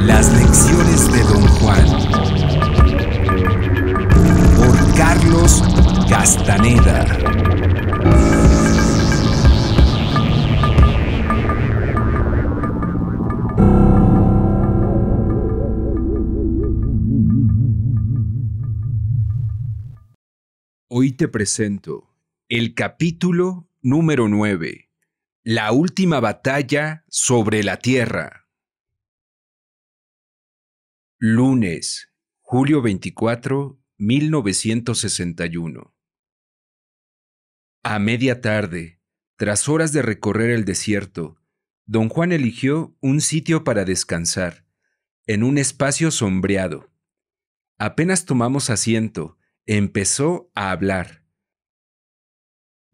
Las lecciones de Don Juan. Por Carlos Castaneda. Hoy te presento el capítulo número 9 la última batalla sobre la Tierra. Lunes, julio 24, 1961. A media tarde, tras horas de recorrer el desierto, don Juan eligió un sitio para descansar, en un espacio sombreado. Apenas tomamos asiento, empezó a hablar.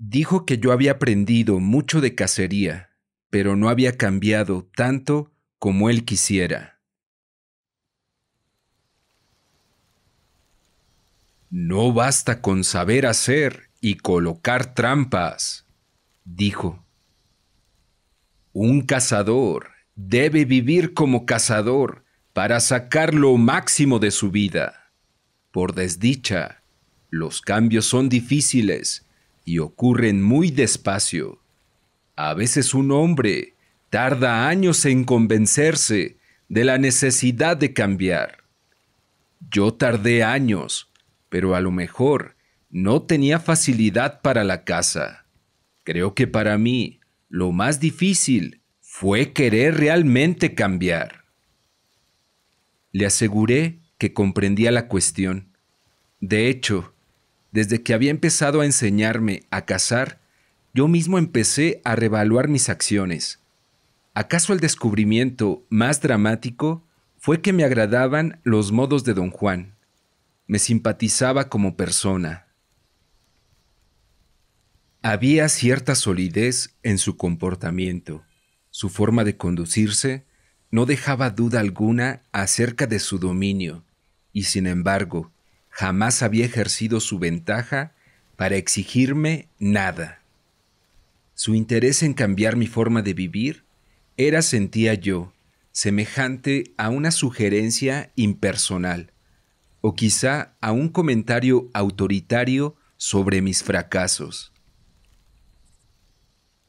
Dijo que yo había aprendido mucho de cacería, pero no había cambiado tanto como él quisiera. No basta con saber hacer y colocar trampas, dijo. Un cazador debe vivir como cazador para sacar lo máximo de su vida. Por desdicha, los cambios son difíciles y ocurren muy despacio. A veces un hombre tarda años en convencerse de la necesidad de cambiar. Yo tardé años, pero a lo mejor no tenía facilidad para la casa. Creo que para mí lo más difícil fue querer realmente cambiar. Le aseguré que comprendía la cuestión. De hecho, desde que había empezado a enseñarme a cazar, yo mismo empecé a revaluar mis acciones. ¿Acaso el descubrimiento más dramático fue que me agradaban los modos de don Juan? Me simpatizaba como persona. Había cierta solidez en su comportamiento. Su forma de conducirse no dejaba duda alguna acerca de su dominio, y sin embargo, jamás había ejercido su ventaja para exigirme nada. Su interés en cambiar mi forma de vivir era, sentía yo, semejante a una sugerencia impersonal, o quizá a un comentario autoritario sobre mis fracasos.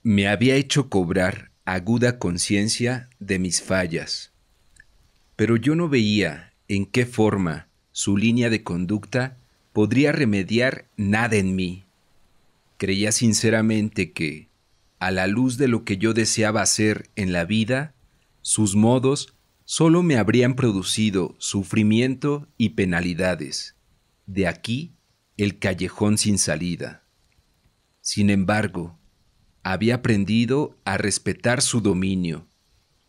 Me había hecho cobrar aguda conciencia de mis fallas, pero yo no veía en qué forma su línea de conducta, podría remediar nada en mí. Creía sinceramente que, a la luz de lo que yo deseaba hacer en la vida, sus modos solo me habrían producido sufrimiento y penalidades. De aquí el callejón sin salida. Sin embargo, había aprendido a respetar su dominio,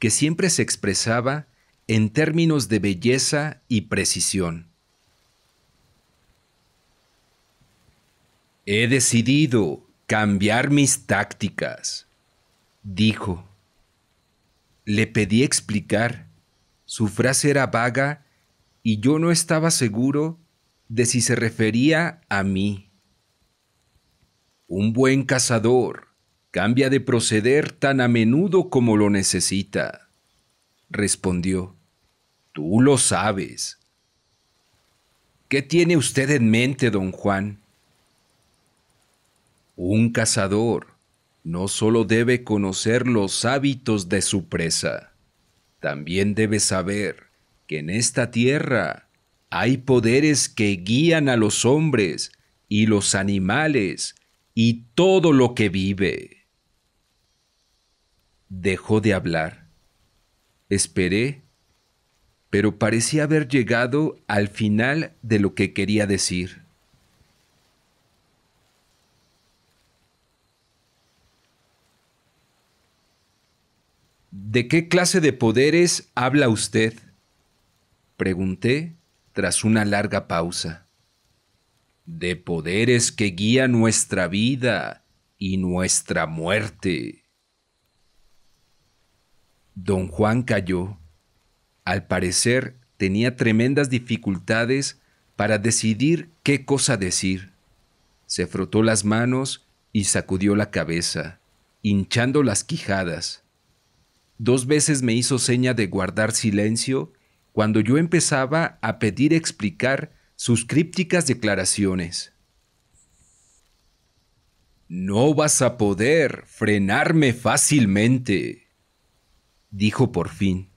que siempre se expresaba en términos de belleza y precisión. He decidido cambiar mis tácticas, dijo. Le pedí explicar. Su frase era vaga y yo no estaba seguro de si se refería a mí. Un buen cazador cambia de proceder tan a menudo como lo necesita, respondió. Tú lo sabes. ¿Qué tiene usted en mente, don Juan? Un cazador no solo debe conocer los hábitos de su presa, también debe saber que en esta tierra hay poderes que guían a los hombres y los animales y todo lo que vive. Dejó de hablar. Esperé, pero parecía haber llegado al final de lo que quería decir. ¿De qué clase de poderes habla usted? Pregunté tras una larga pausa. De poderes que guían nuestra vida y nuestra muerte. Don Juan calló. Al parecer tenía tremendas dificultades para decidir qué cosa decir. Se frotó las manos y sacudió la cabeza, hinchando las quijadas. Dos veces me hizo seña de guardar silencio cuando yo empezaba a pedir explicar sus crípticas declaraciones. No vas a poder frenarme fácilmente, dijo por fin.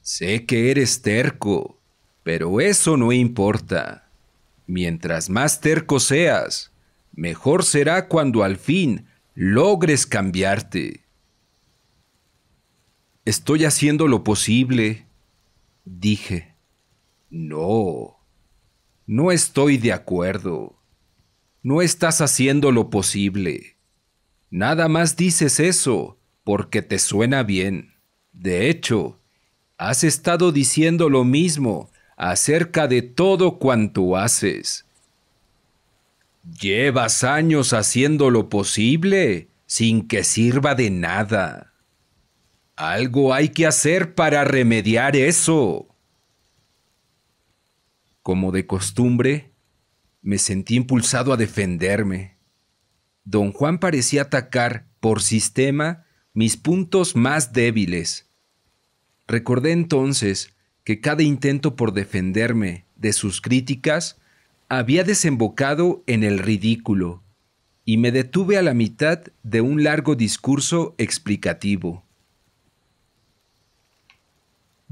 Sé que eres terco, pero eso no importa. Mientras más terco seas, mejor será cuando al fin logres cambiarte. Estoy haciendo lo posible, dije. No, no estoy de acuerdo. No estás haciendo lo posible. Nada más dices eso porque te suena bien. De hecho, has estado diciendo lo mismo acerca de todo cuanto haces. Llevas años haciendo lo posible sin que sirva de nada. Algo hay que hacer para remediar eso. Como de costumbre, me sentí impulsado a defenderme. Don Juan parecía atacar, por sistema, mis puntos más débiles. Recordé entonces que cada intento por defenderme de sus críticas había desembocado en el ridículo, y me detuve a la mitad de un largo discurso explicativo.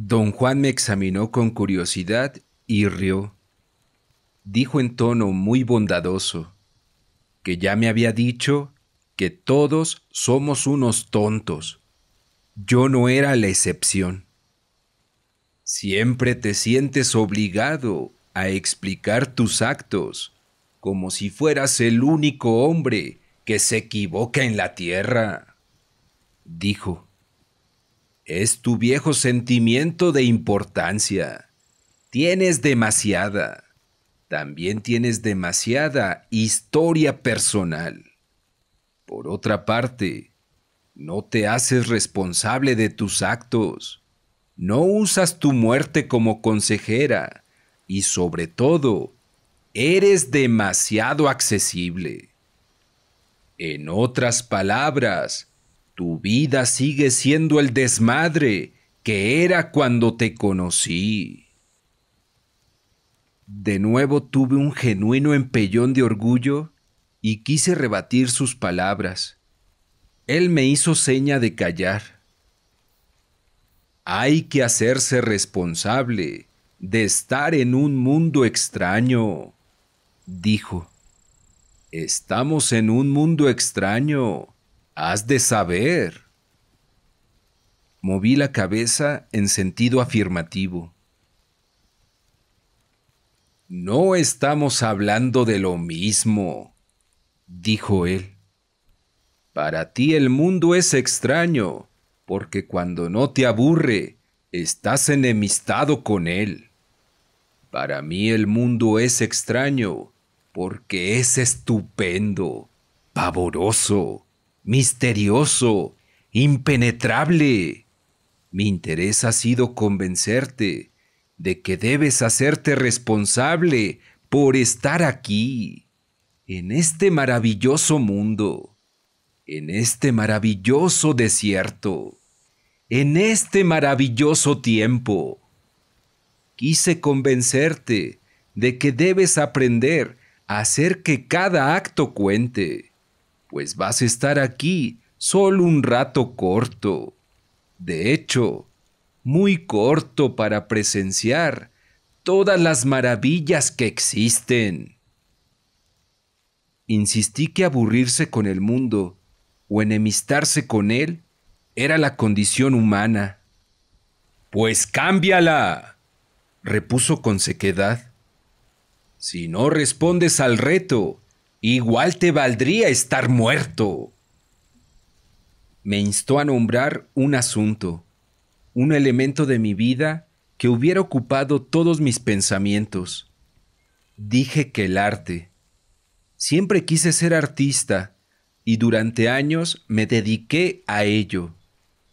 Don Juan me examinó con curiosidad y rió. Dijo en tono muy bondadoso que ya me había dicho que todos somos unos tontos. Yo no era la excepción. Siempre te sientes obligado a explicar tus actos, como si fueras el único hombre que se equivoca en la tierra, dijo. Es tu viejo sentimiento de importancia. Tienes demasiada. También tienes demasiada historia personal. Por otra parte, no te haces responsable de tus actos. No usas tu muerte como consejera. Y sobre todo, eres demasiado accesible. En otras palabras, tu vida sigue siendo el desmadre que era cuando te conocí. De nuevo tuve un genuino empellón de orgullo y quise rebatir sus palabras. Él me hizo seña de callar. Hay que hacerse responsable de estar en un mundo extraño, dijo. Estamos en un mundo extraño Has de saber. Moví la cabeza en sentido afirmativo. No estamos hablando de lo mismo, dijo él. Para ti el mundo es extraño, porque cuando no te aburre, estás enemistado con él. Para mí el mundo es extraño, porque es estupendo, pavoroso, misterioso, impenetrable. Mi interés ha sido convencerte de que debes hacerte responsable por estar aquí, en este maravilloso mundo, en este maravilloso desierto, en este maravilloso tiempo. Quise convencerte de que debes aprender a hacer que cada acto cuente pues vas a estar aquí solo un rato corto. De hecho, muy corto para presenciar todas las maravillas que existen. Insistí que aburrirse con el mundo o enemistarse con él era la condición humana. Pues cámbiala, repuso con sequedad. Si no respondes al reto, Igual te valdría estar muerto. Me instó a nombrar un asunto, un elemento de mi vida que hubiera ocupado todos mis pensamientos. Dije que el arte. Siempre quise ser artista y durante años me dediqué a ello.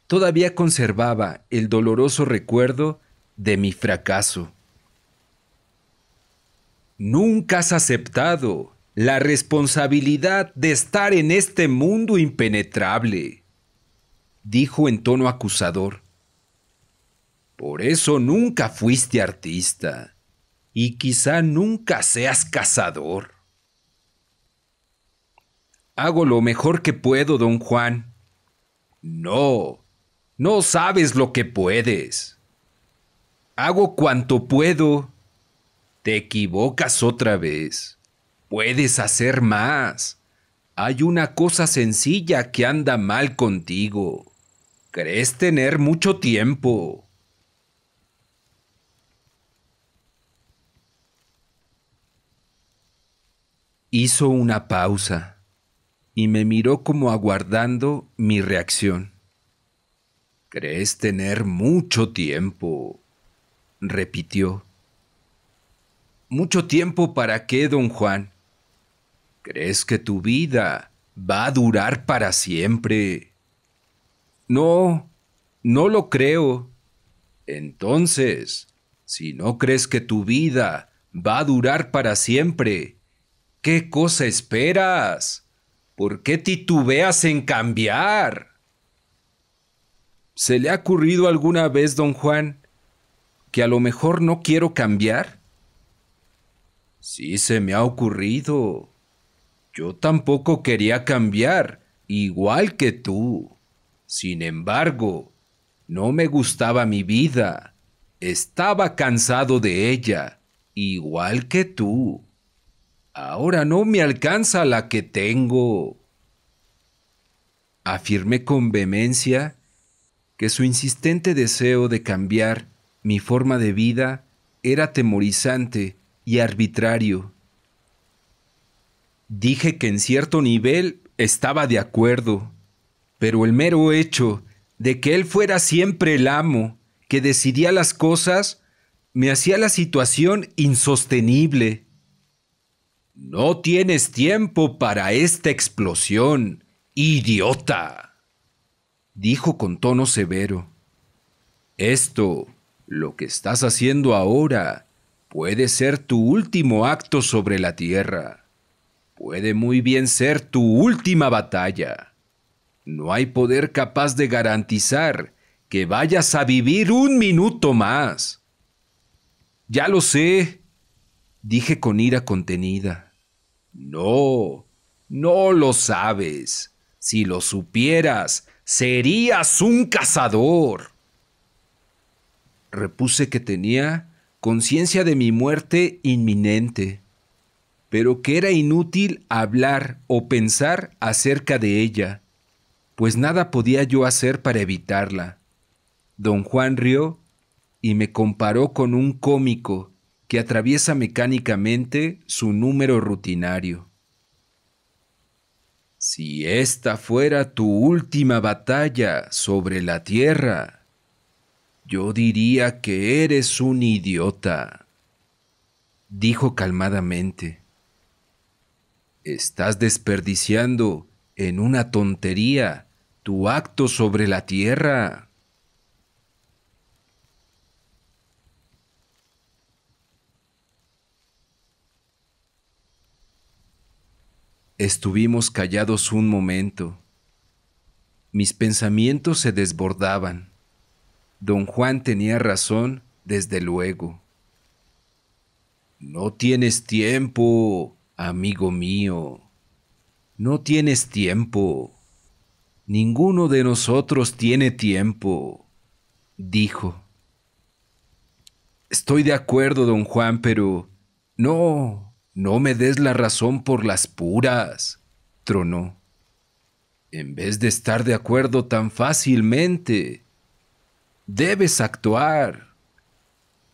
Todavía conservaba el doloroso recuerdo de mi fracaso. Nunca has aceptado, la responsabilidad de estar en este mundo impenetrable, dijo en tono acusador. Por eso nunca fuiste artista y quizá nunca seas cazador. Hago lo mejor que puedo, don Juan. No, no sabes lo que puedes. Hago cuanto puedo. Te equivocas otra vez. Puedes hacer más. Hay una cosa sencilla que anda mal contigo. Crees tener mucho tiempo. Hizo una pausa y me miró como aguardando mi reacción. Crees tener mucho tiempo, repitió. Mucho tiempo para qué, don Juan. ¿Crees que tu vida va a durar para siempre? No, no lo creo. Entonces, si no crees que tu vida va a durar para siempre, ¿qué cosa esperas? ¿Por qué titubeas en cambiar? ¿Se le ha ocurrido alguna vez, don Juan, que a lo mejor no quiero cambiar? Sí, se me ha ocurrido. Yo tampoco quería cambiar, igual que tú. Sin embargo, no me gustaba mi vida. Estaba cansado de ella, igual que tú. Ahora no me alcanza la que tengo. Afirmé con vehemencia que su insistente deseo de cambiar mi forma de vida era temorizante y arbitrario. Dije que en cierto nivel estaba de acuerdo, pero el mero hecho de que él fuera siempre el amo, que decidía las cosas, me hacía la situación insostenible. No tienes tiempo para esta explosión, idiota, dijo con tono severo. Esto, lo que estás haciendo ahora, puede ser tu último acto sobre la tierra puede muy bien ser tu última batalla. No hay poder capaz de garantizar que vayas a vivir un minuto más. Ya lo sé, dije con ira contenida. No, no lo sabes. Si lo supieras, serías un cazador. Repuse que tenía conciencia de mi muerte inminente pero que era inútil hablar o pensar acerca de ella, pues nada podía yo hacer para evitarla. Don Juan rió y me comparó con un cómico que atraviesa mecánicamente su número rutinario. Si esta fuera tu última batalla sobre la Tierra, yo diría que eres un idiota, dijo calmadamente estás desperdiciando en una tontería tu acto sobre la tierra. Estuvimos callados un momento. Mis pensamientos se desbordaban. Don Juan tenía razón, desde luego. No tienes tiempo, Amigo mío, no tienes tiempo. Ninguno de nosotros tiene tiempo, dijo. Estoy de acuerdo, don Juan, pero... No, no me des la razón por las puras, tronó. En vez de estar de acuerdo tan fácilmente, debes actuar.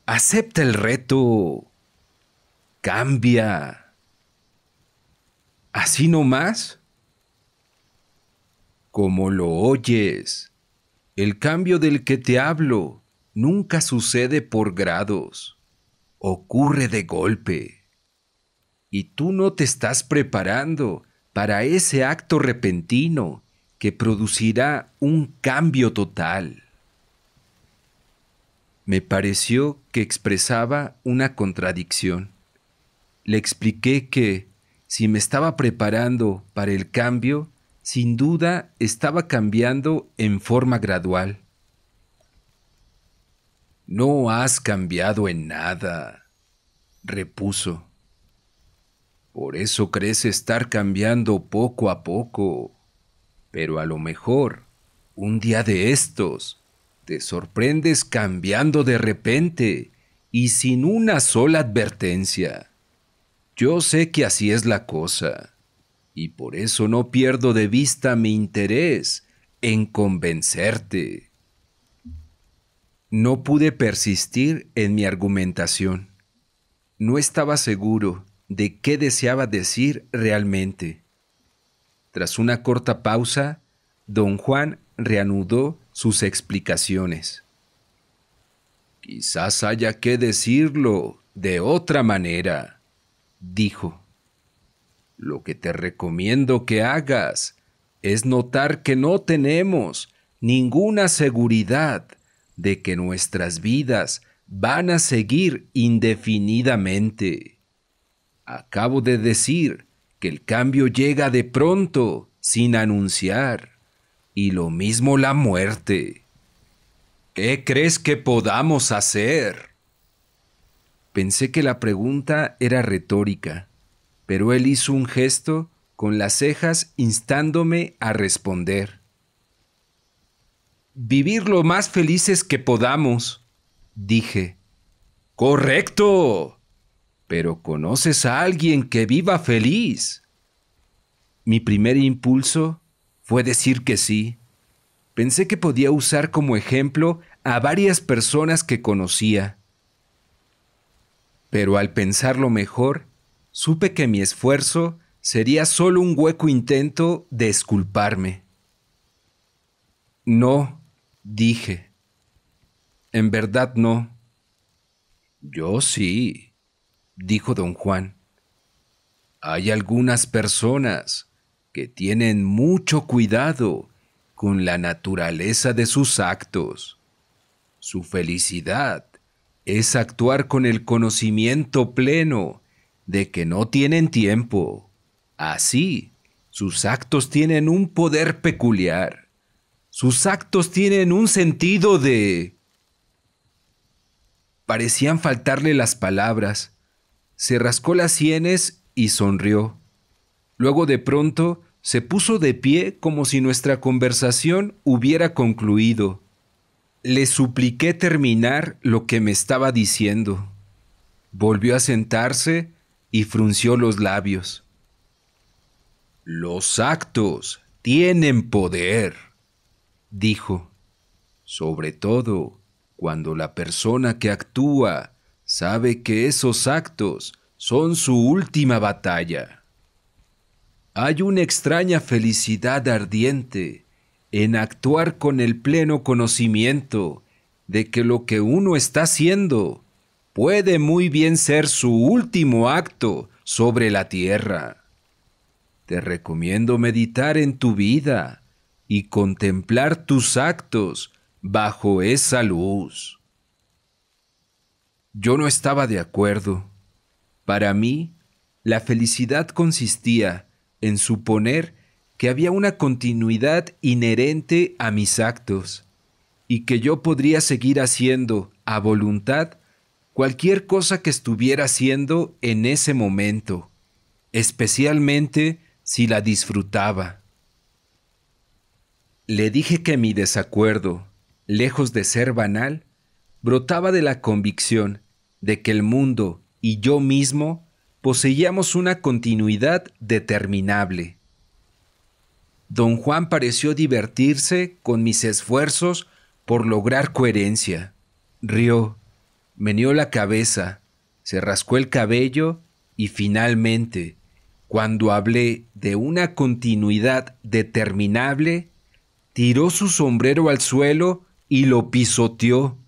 Acepta el reto. Cambia así nomás, como lo oyes, el cambio del que te hablo nunca sucede por grados, ocurre de golpe. Y tú no te estás preparando para ese acto repentino que producirá un cambio total. Me pareció que expresaba una contradicción. Le expliqué que si me estaba preparando para el cambio, sin duda estaba cambiando en forma gradual. No has cambiado en nada, repuso. Por eso crees estar cambiando poco a poco. Pero a lo mejor, un día de estos, te sorprendes cambiando de repente y sin una sola advertencia. Yo sé que así es la cosa, y por eso no pierdo de vista mi interés en convencerte. No pude persistir en mi argumentación. No estaba seguro de qué deseaba decir realmente. Tras una corta pausa, don Juan reanudó sus explicaciones. Quizás haya que decirlo de otra manera dijo, Lo que te recomiendo que hagas es notar que no tenemos ninguna seguridad de que nuestras vidas van a seguir indefinidamente. Acabo de decir que el cambio llega de pronto, sin anunciar, y lo mismo la muerte. ¿Qué crees que podamos hacer? Pensé que la pregunta era retórica, pero él hizo un gesto con las cejas instándome a responder. Vivir lo más felices que podamos, dije. Correcto. Pero conoces a alguien que viva feliz. Mi primer impulso fue decir que sí. Pensé que podía usar como ejemplo a varias personas que conocía pero al pensarlo mejor, supe que mi esfuerzo sería solo un hueco intento de esculparme. No, dije. En verdad no. Yo sí, dijo don Juan. Hay algunas personas que tienen mucho cuidado con la naturaleza de sus actos. Su felicidad es actuar con el conocimiento pleno de que no tienen tiempo. Así, sus actos tienen un poder peculiar. Sus actos tienen un sentido de... Parecían faltarle las palabras. Se rascó las sienes y sonrió. Luego de pronto se puso de pie como si nuestra conversación hubiera concluido le supliqué terminar lo que me estaba diciendo. Volvió a sentarse y frunció los labios. Los actos tienen poder, dijo, sobre todo cuando la persona que actúa sabe que esos actos son su última batalla. Hay una extraña felicidad ardiente en actuar con el pleno conocimiento de que lo que uno está haciendo puede muy bien ser su último acto sobre la tierra. Te recomiendo meditar en tu vida y contemplar tus actos bajo esa luz. Yo no estaba de acuerdo. Para mí, la felicidad consistía en suponer que había una continuidad inherente a mis actos y que yo podría seguir haciendo a voluntad cualquier cosa que estuviera haciendo en ese momento, especialmente si la disfrutaba. Le dije que mi desacuerdo, lejos de ser banal, brotaba de la convicción de que el mundo y yo mismo poseíamos una continuidad determinable don Juan pareció divertirse con mis esfuerzos por lograr coherencia. Rió, meneó la cabeza, se rascó el cabello y finalmente, cuando hablé de una continuidad determinable, tiró su sombrero al suelo y lo pisoteó.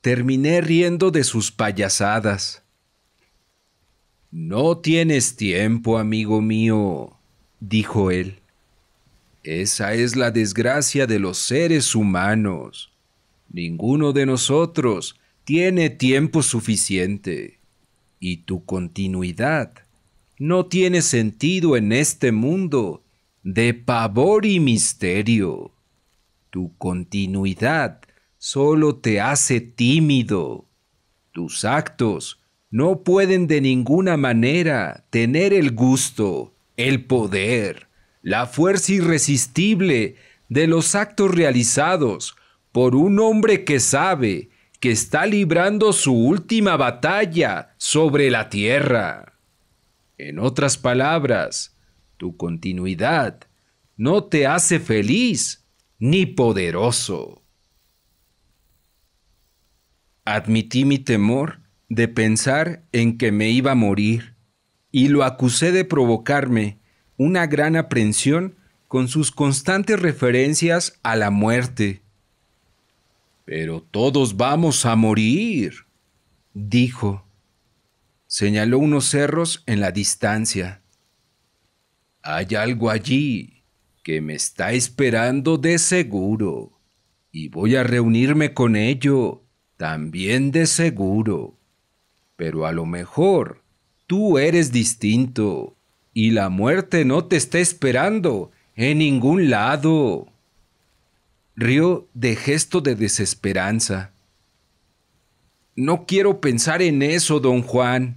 Terminé riendo de sus payasadas. No tienes tiempo, amigo mío, dijo él. Esa es la desgracia de los seres humanos. Ninguno de nosotros tiene tiempo suficiente. Y tu continuidad no tiene sentido en este mundo de pavor y misterio. Tu continuidad solo te hace tímido. Tus actos no pueden de ninguna manera tener el gusto el poder, la fuerza irresistible de los actos realizados por un hombre que sabe que está librando su última batalla sobre la tierra. En otras palabras, tu continuidad no te hace feliz ni poderoso. Admití mi temor de pensar en que me iba a morir y lo acusé de provocarme una gran aprensión con sus constantes referencias a la muerte. Pero todos vamos a morir, dijo. Señaló unos cerros en la distancia. Hay algo allí que me está esperando de seguro, y voy a reunirme con ello también de seguro. Pero a lo mejor Tú eres distinto y la muerte no te está esperando en ningún lado. Río de gesto de desesperanza. No quiero pensar en eso, don Juan.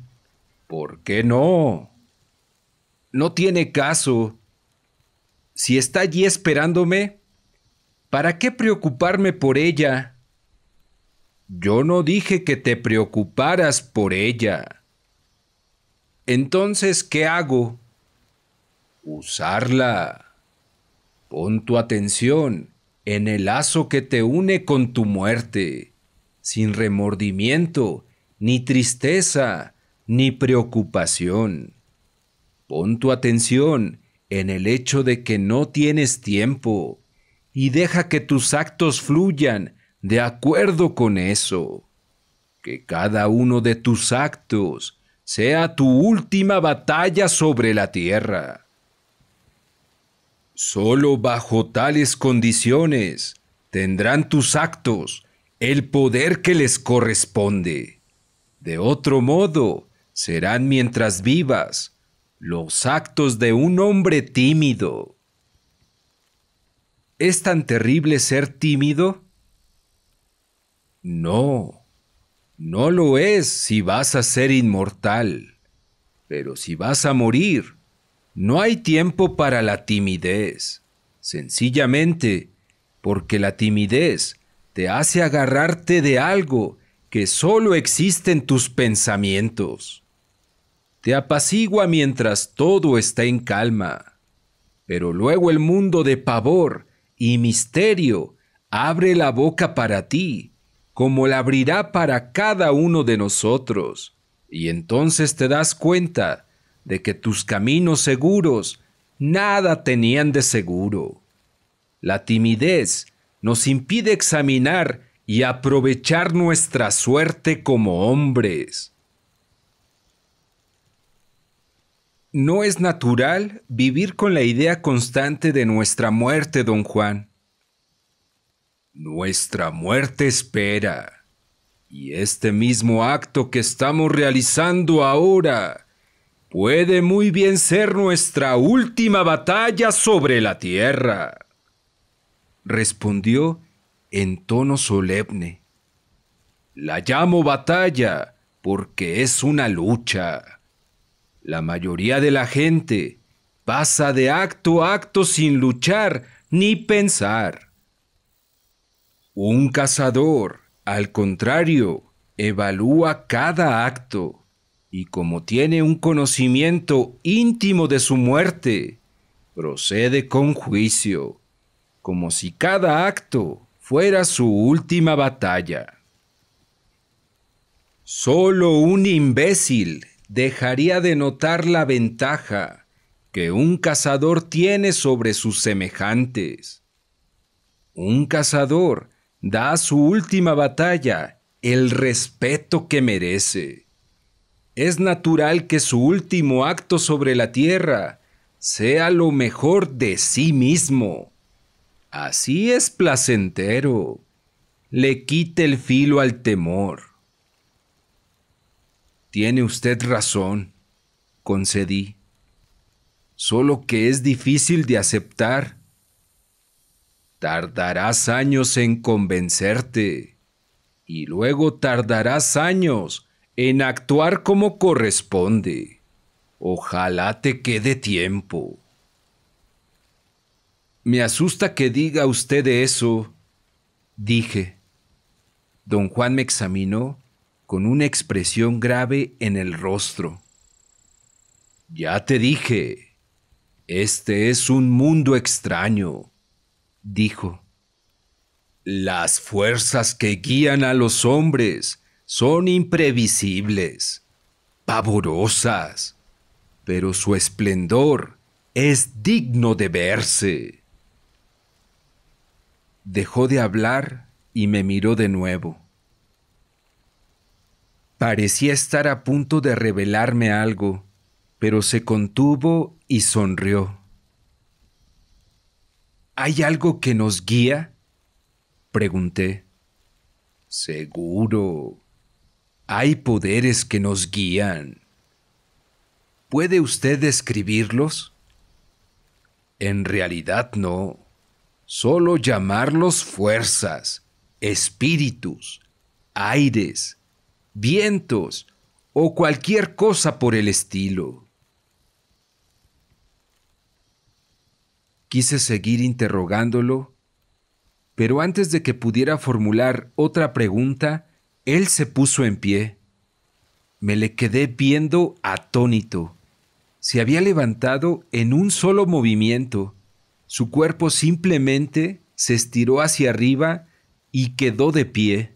¿Por qué no? No tiene caso. Si está allí esperándome, ¿para qué preocuparme por ella? Yo no dije que te preocuparas por ella. Entonces, ¿qué hago? Usarla. Pon tu atención en el lazo que te une con tu muerte, sin remordimiento, ni tristeza, ni preocupación. Pon tu atención en el hecho de que no tienes tiempo y deja que tus actos fluyan de acuerdo con eso. Que cada uno de tus actos sea tu última batalla sobre la tierra. Solo bajo tales condiciones tendrán tus actos el poder que les corresponde. De otro modo, serán mientras vivas los actos de un hombre tímido. ¿Es tan terrible ser tímido? No. No lo es si vas a ser inmortal, pero si vas a morir, no hay tiempo para la timidez, sencillamente porque la timidez te hace agarrarte de algo que solo existe en tus pensamientos. Te apacigua mientras todo está en calma, pero luego el mundo de pavor y misterio abre la boca para ti como la abrirá para cada uno de nosotros. Y entonces te das cuenta de que tus caminos seguros nada tenían de seguro. La timidez nos impide examinar y aprovechar nuestra suerte como hombres. No es natural vivir con la idea constante de nuestra muerte, don Juan. Nuestra muerte espera. Y este mismo acto que estamos realizando ahora puede muy bien ser nuestra última batalla sobre la tierra. Respondió en tono solemne. La llamo batalla porque es una lucha. La mayoría de la gente pasa de acto a acto sin luchar ni pensar. Un cazador, al contrario, evalúa cada acto y como tiene un conocimiento íntimo de su muerte, procede con juicio, como si cada acto fuera su última batalla. Solo un imbécil dejaría de notar la ventaja que un cazador tiene sobre sus semejantes. Un cazador da su última batalla, el respeto que merece. Es natural que su último acto sobre la tierra sea lo mejor de sí mismo. Así es placentero. Le quite el filo al temor. Tiene usted razón, concedí. Solo que es difícil de aceptar Tardarás años en convencerte y luego tardarás años en actuar como corresponde. Ojalá te quede tiempo. Me asusta que diga usted eso, dije. Don Juan me examinó con una expresión grave en el rostro. Ya te dije, este es un mundo extraño dijo, Las fuerzas que guían a los hombres son imprevisibles, pavorosas, pero su esplendor es digno de verse. Dejó de hablar y me miró de nuevo. Parecía estar a punto de revelarme algo, pero se contuvo y sonrió. ¿Hay algo que nos guía? Pregunté. Seguro. Hay poderes que nos guían. ¿Puede usted describirlos? En realidad no. Solo llamarlos fuerzas, espíritus, aires, vientos o cualquier cosa por el estilo. Quise seguir interrogándolo, pero antes de que pudiera formular otra pregunta, él se puso en pie. Me le quedé viendo atónito. Se había levantado en un solo movimiento. Su cuerpo simplemente se estiró hacia arriba y quedó de pie.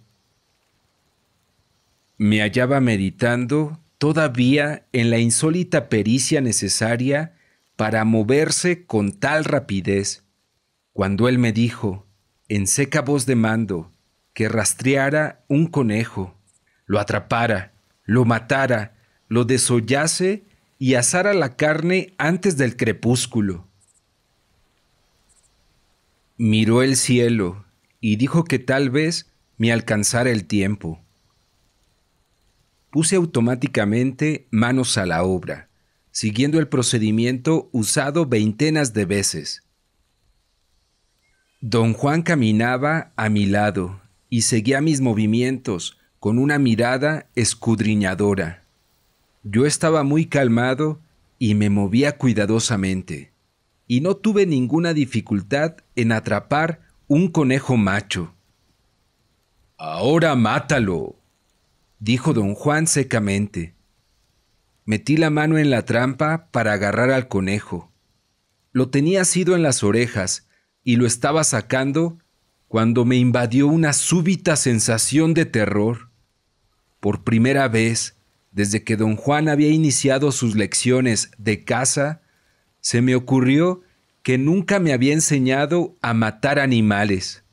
Me hallaba meditando todavía en la insólita pericia necesaria para moverse con tal rapidez, cuando él me dijo, en seca voz de mando, que rastreara un conejo, lo atrapara, lo matara, lo desollase y asara la carne antes del crepúsculo. Miró el cielo y dijo que tal vez me alcanzara el tiempo. Puse automáticamente manos a la obra siguiendo el procedimiento usado veintenas de veces. Don Juan caminaba a mi lado y seguía mis movimientos con una mirada escudriñadora. Yo estaba muy calmado y me movía cuidadosamente, y no tuve ninguna dificultad en atrapar un conejo macho. Ahora mátalo, dijo don Juan secamente. Metí la mano en la trampa para agarrar al conejo. Lo tenía asido en las orejas y lo estaba sacando cuando me invadió una súbita sensación de terror. Por primera vez, desde que don Juan había iniciado sus lecciones de caza, se me ocurrió que nunca me había enseñado a matar animales.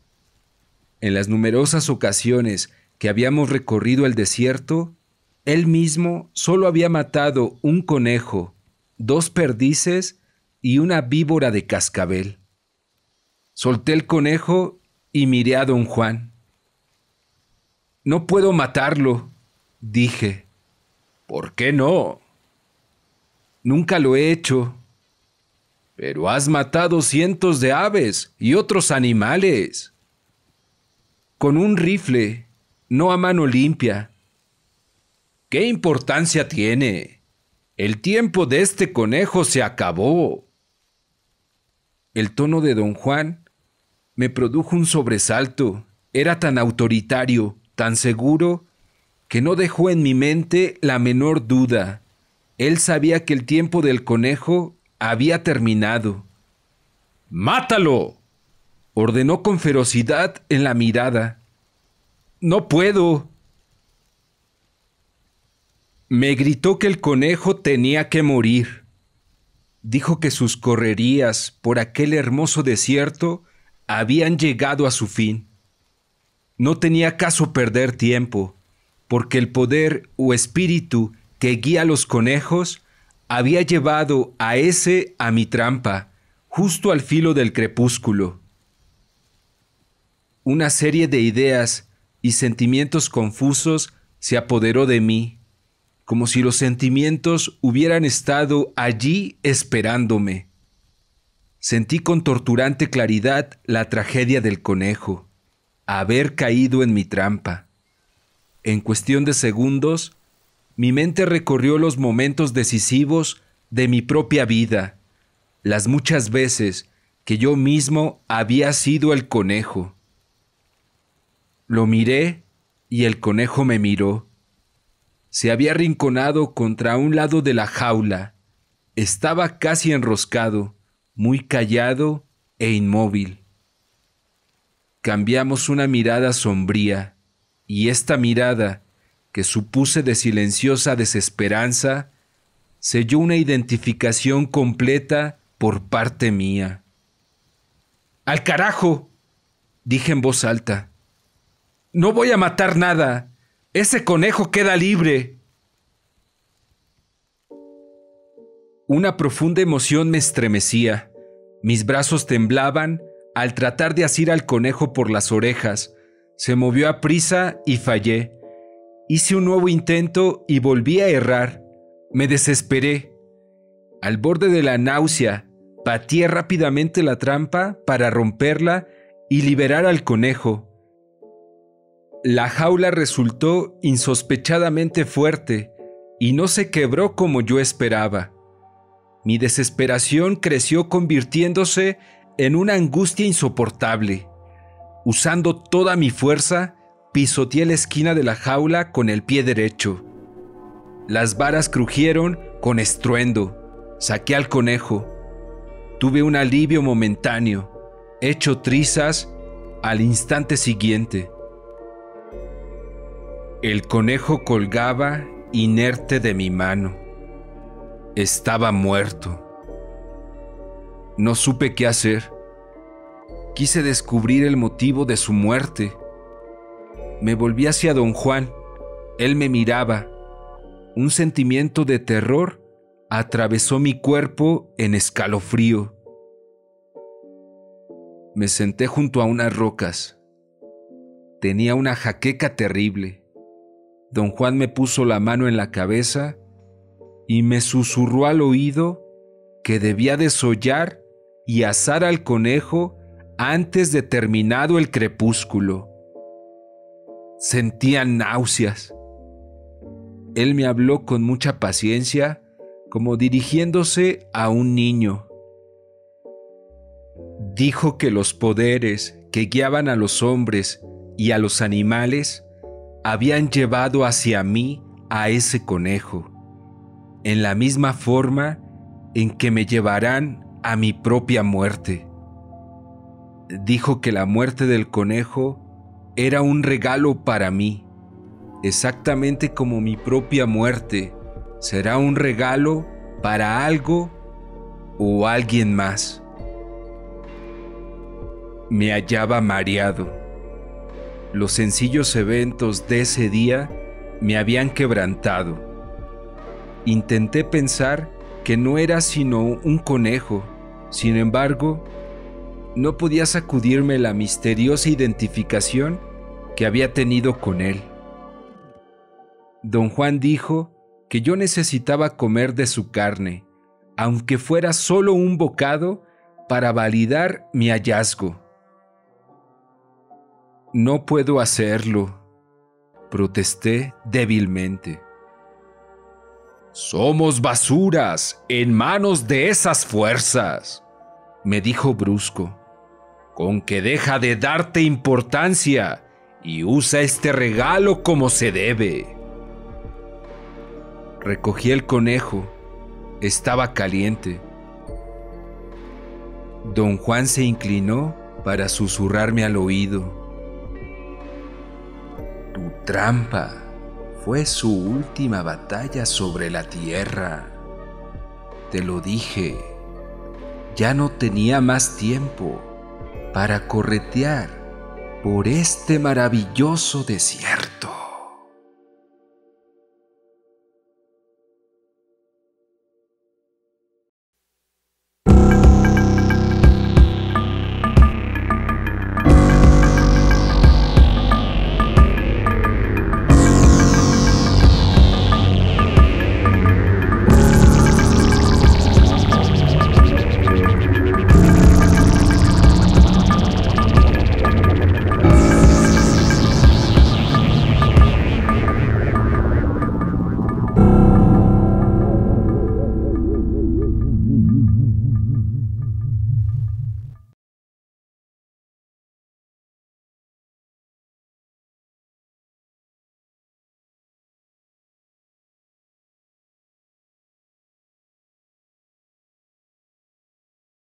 En las numerosas ocasiones que habíamos recorrido el desierto, él mismo solo había matado un conejo, dos perdices y una víbora de cascabel. Solté el conejo y miré a don Juan. No puedo matarlo, dije. ¿Por qué no? Nunca lo he hecho. Pero has matado cientos de aves y otros animales. Con un rifle, no a mano limpia. ¿Qué importancia tiene? El tiempo de este conejo se acabó. El tono de don Juan me produjo un sobresalto. Era tan autoritario, tan seguro, que no dejó en mi mente la menor duda. Él sabía que el tiempo del conejo había terminado. ¡Mátalo! ordenó con ferocidad en la mirada. No puedo, me gritó que el conejo tenía que morir. Dijo que sus correrías por aquel hermoso desierto habían llegado a su fin. No tenía caso perder tiempo, porque el poder o espíritu que guía a los conejos había llevado a ese a mi trampa, justo al filo del crepúsculo. Una serie de ideas y sentimientos confusos se apoderó de mí como si los sentimientos hubieran estado allí esperándome. Sentí con torturante claridad la tragedia del conejo, haber caído en mi trampa. En cuestión de segundos, mi mente recorrió los momentos decisivos de mi propia vida, las muchas veces que yo mismo había sido el conejo. Lo miré y el conejo me miró. Se había arrinconado contra un lado de la jaula. Estaba casi enroscado, muy callado e inmóvil. Cambiamos una mirada sombría, y esta mirada, que supuse de silenciosa desesperanza, selló una identificación completa por parte mía. ¡Al carajo! dije en voz alta. No voy a matar nada. Ese conejo queda libre. Una profunda emoción me estremecía. Mis brazos temblaban al tratar de asir al conejo por las orejas. Se movió a prisa y fallé. Hice un nuevo intento y volví a errar. Me desesperé. Al borde de la náusea, pateé rápidamente la trampa para romperla y liberar al conejo. La jaula resultó insospechadamente fuerte y no se quebró como yo esperaba. Mi desesperación creció convirtiéndose en una angustia insoportable. Usando toda mi fuerza, pisoteé la esquina de la jaula con el pie derecho. Las varas crujieron con estruendo. Saqué al conejo. Tuve un alivio momentáneo, hecho trizas al instante siguiente. El conejo colgaba inerte de mi mano. Estaba muerto. No supe qué hacer. Quise descubrir el motivo de su muerte. Me volví hacia don Juan. Él me miraba. Un sentimiento de terror atravesó mi cuerpo en escalofrío. Me senté junto a unas rocas. Tenía una jaqueca terrible. Don Juan me puso la mano en la cabeza y me susurró al oído que debía desollar y asar al conejo antes de terminado el crepúsculo. Sentía náuseas. Él me habló con mucha paciencia, como dirigiéndose a un niño. Dijo que los poderes que guiaban a los hombres y a los animales habían llevado hacia mí a ese conejo, en la misma forma en que me llevarán a mi propia muerte. Dijo que la muerte del conejo era un regalo para mí, exactamente como mi propia muerte será un regalo para algo o alguien más. Me hallaba mareado los sencillos eventos de ese día me habían quebrantado. Intenté pensar que no era sino un conejo, sin embargo, no podía sacudirme la misteriosa identificación que había tenido con él. Don Juan dijo que yo necesitaba comer de su carne, aunque fuera solo un bocado, para validar mi hallazgo. No puedo hacerlo, protesté débilmente. Somos basuras en manos de esas fuerzas, me dijo brusco. Con que deja de darte importancia y usa este regalo como se debe. Recogí el conejo. Estaba caliente. Don Juan se inclinó para susurrarme al oído tu trampa fue su última batalla sobre la tierra. Te lo dije, ya no tenía más tiempo para corretear por este maravilloso desierto.